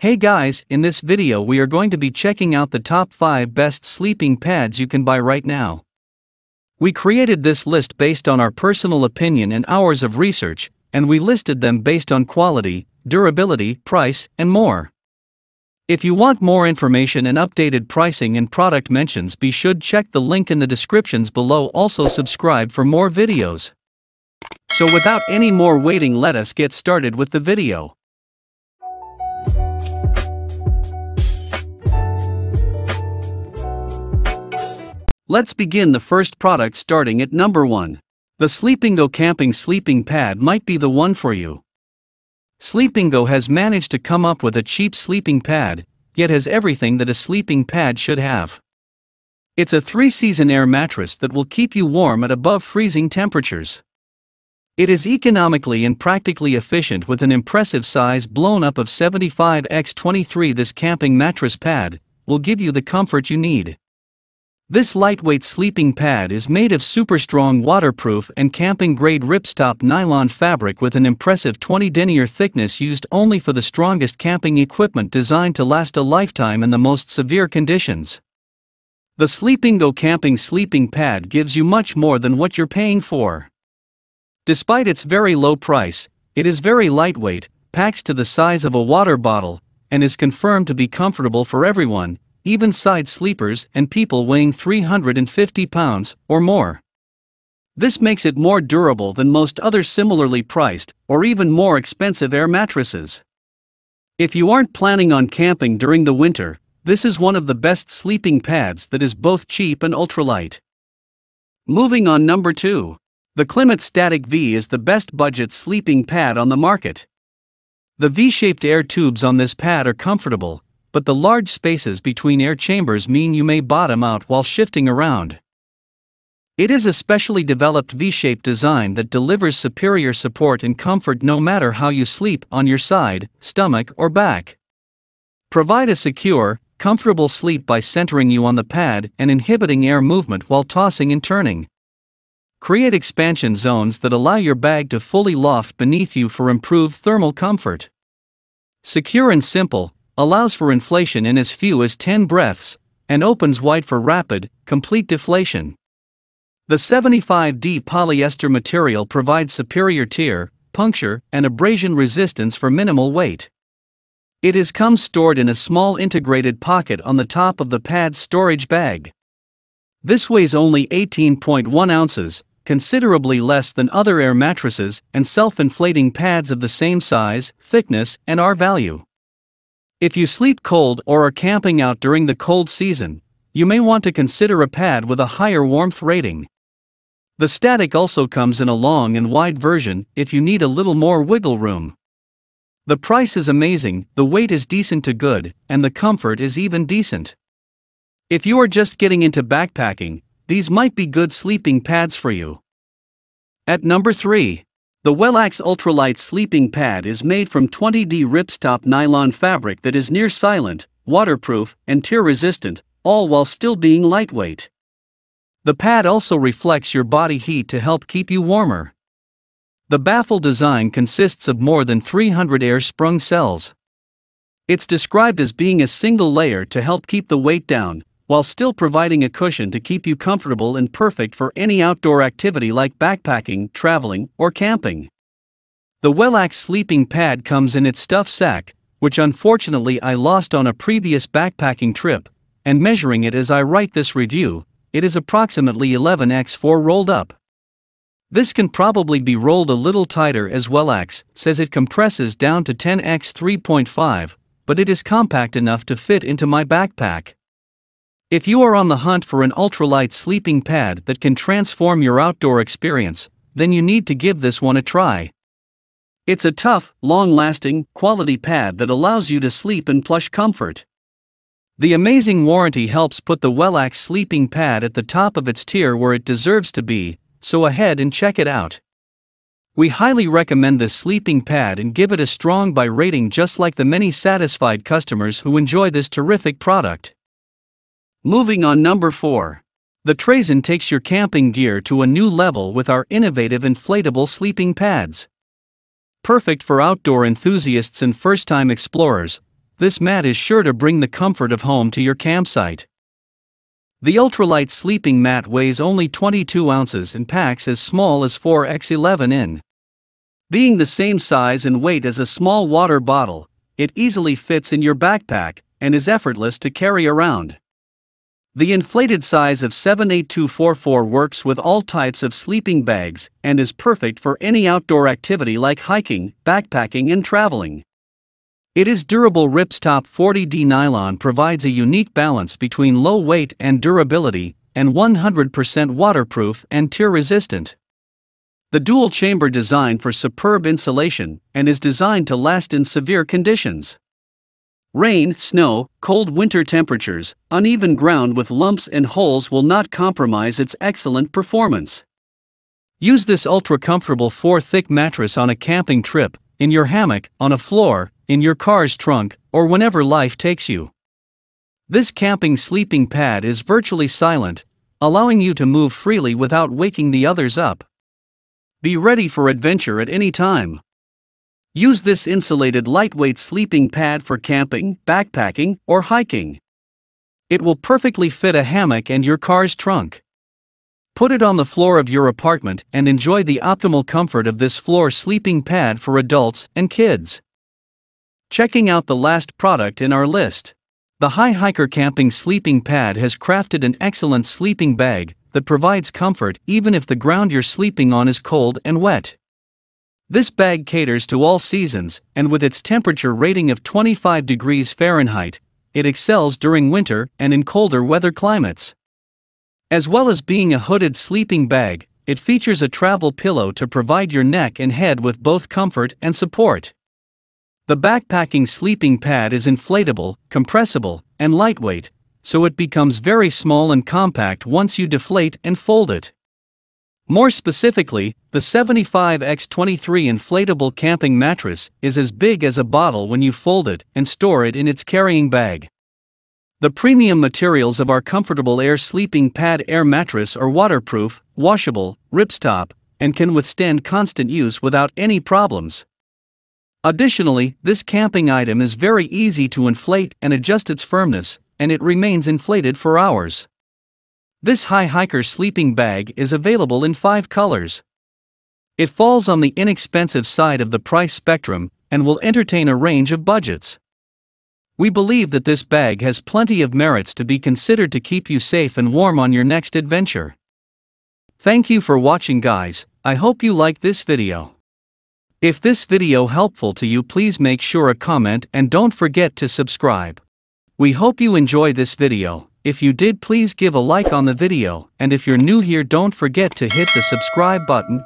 Hey guys, in this video we are going to be checking out the top 5 best sleeping pads you can buy right now. We created this list based on our personal opinion and hours of research, and we listed them based on quality, durability, price, and more. If you want more information and updated pricing and product mentions be sure to check the link in the descriptions below also subscribe for more videos. So without any more waiting let us get started with the video. Let's begin the first product starting at number 1. The Sleepingo Camping Sleeping Pad might be the one for you. Sleepingo has managed to come up with a cheap sleeping pad, yet has everything that a sleeping pad should have. It's a three-season air mattress that will keep you warm at above freezing temperatures. It is economically and practically efficient with an impressive size blown up of 75x23 this camping mattress pad will give you the comfort you need. This lightweight sleeping pad is made of super strong waterproof and camping grade ripstop nylon fabric with an impressive 20 denier thickness used only for the strongest camping equipment designed to last a lifetime in the most severe conditions. The Sleepingo Camping Sleeping Pad gives you much more than what you're paying for. Despite its very low price, it is very lightweight, packs to the size of a water bottle, and is confirmed to be comfortable for everyone, even side sleepers and people weighing 350 pounds or more. This makes it more durable than most other similarly priced or even more expensive air mattresses. If you aren't planning on camping during the winter, this is one of the best sleeping pads that is both cheap and ultralight. Moving on number 2. The Climate Static V is the best budget sleeping pad on the market. The V-shaped air tubes on this pad are comfortable, but the large spaces between air chambers mean you may bottom out while shifting around. It is a specially developed V-shaped design that delivers superior support and comfort no matter how you sleep on your side, stomach or back. Provide a secure, comfortable sleep by centering you on the pad and inhibiting air movement while tossing and turning. Create expansion zones that allow your bag to fully loft beneath you for improved thermal comfort. Secure and simple, allows for inflation in as few as 10 breaths, and opens wide for rapid, complete deflation. The 75D polyester material provides superior tear, puncture, and abrasion resistance for minimal weight. It is come stored in a small integrated pocket on the top of the pad's storage bag. This weighs only 18.1 ounces, considerably less than other air mattresses and self-inflating pads of the same size, thickness, and R value. If you sleep cold or are camping out during the cold season, you may want to consider a pad with a higher warmth rating. The static also comes in a long and wide version if you need a little more wiggle room. The price is amazing, the weight is decent to good, and the comfort is even decent. If you are just getting into backpacking, these might be good sleeping pads for you. At number 3. The Wellax Ultralight Sleeping Pad is made from 20D ripstop nylon fabric that is near silent, waterproof, and tear resistant, all while still being lightweight. The pad also reflects your body heat to help keep you warmer. The baffle design consists of more than 300 air sprung cells. It's described as being a single layer to help keep the weight down, while still providing a cushion to keep you comfortable and perfect for any outdoor activity like backpacking, traveling, or camping. The Wellax sleeping pad comes in its stuff sack, which unfortunately I lost on a previous backpacking trip, and measuring it as I write this review, it is approximately 11x4 rolled up. This can probably be rolled a little tighter as Wellax says it compresses down to 10x3.5, but it is compact enough to fit into my backpack. If you are on the hunt for an ultralight sleeping pad that can transform your outdoor experience, then you need to give this one a try. It's a tough, long-lasting, quality pad that allows you to sleep in plush comfort. The amazing warranty helps put the Wellax sleeping pad at the top of its tier where it deserves to be, so ahead and check it out. We highly recommend this sleeping pad and give it a strong buy rating just like the many satisfied customers who enjoy this terrific product. Moving on number 4. The Trazen takes your camping gear to a new level with our innovative inflatable sleeping pads. Perfect for outdoor enthusiasts and first-time explorers, this mat is sure to bring the comfort of home to your campsite. The ultralight sleeping mat weighs only 22 ounces and packs as small as 4x11 in. Being the same size and weight as a small water bottle, it easily fits in your backpack and is effortless to carry around. The inflated size of 78244 works with all types of sleeping bags and is perfect for any outdoor activity like hiking, backpacking and traveling. It is durable Ripstop 40D nylon provides a unique balance between low weight and durability and 100% waterproof and tear resistant. The dual chamber design for superb insulation and is designed to last in severe conditions. Rain, snow, cold winter temperatures, uneven ground with lumps and holes will not compromise its excellent performance. Use this ultra-comfortable 4-thick mattress on a camping trip, in your hammock, on a floor, in your car's trunk, or whenever life takes you. This camping sleeping pad is virtually silent, allowing you to move freely without waking the others up. Be ready for adventure at any time. Use this insulated lightweight sleeping pad for camping, backpacking, or hiking. It will perfectly fit a hammock and your car's trunk. Put it on the floor of your apartment and enjoy the optimal comfort of this floor sleeping pad for adults and kids. Checking out the last product in our list. The High Hiker Camping Sleeping Pad has crafted an excellent sleeping bag that provides comfort even if the ground you're sleeping on is cold and wet. This bag caters to all seasons, and with its temperature rating of 25 degrees Fahrenheit, it excels during winter and in colder weather climates. As well as being a hooded sleeping bag, it features a travel pillow to provide your neck and head with both comfort and support. The backpacking sleeping pad is inflatable, compressible, and lightweight, so it becomes very small and compact once you deflate and fold it. More specifically, the 75x23 inflatable camping mattress is as big as a bottle when you fold it and store it in its carrying bag. The premium materials of our comfortable air sleeping pad air mattress are waterproof, washable, ripstop, and can withstand constant use without any problems. Additionally, this camping item is very easy to inflate and adjust its firmness, and it remains inflated for hours. This high hiker sleeping bag is available in five colors. It falls on the inexpensive side of the price spectrum and will entertain a range of budgets. We believe that this bag has plenty of merits to be considered to keep you safe and warm on your next adventure. Thank you for watching guys, I hope you like this video. If this video helpful to you please make sure a comment and don't forget to subscribe. We hope you enjoy this video. If you did please give a like on the video and if you're new here don't forget to hit the subscribe button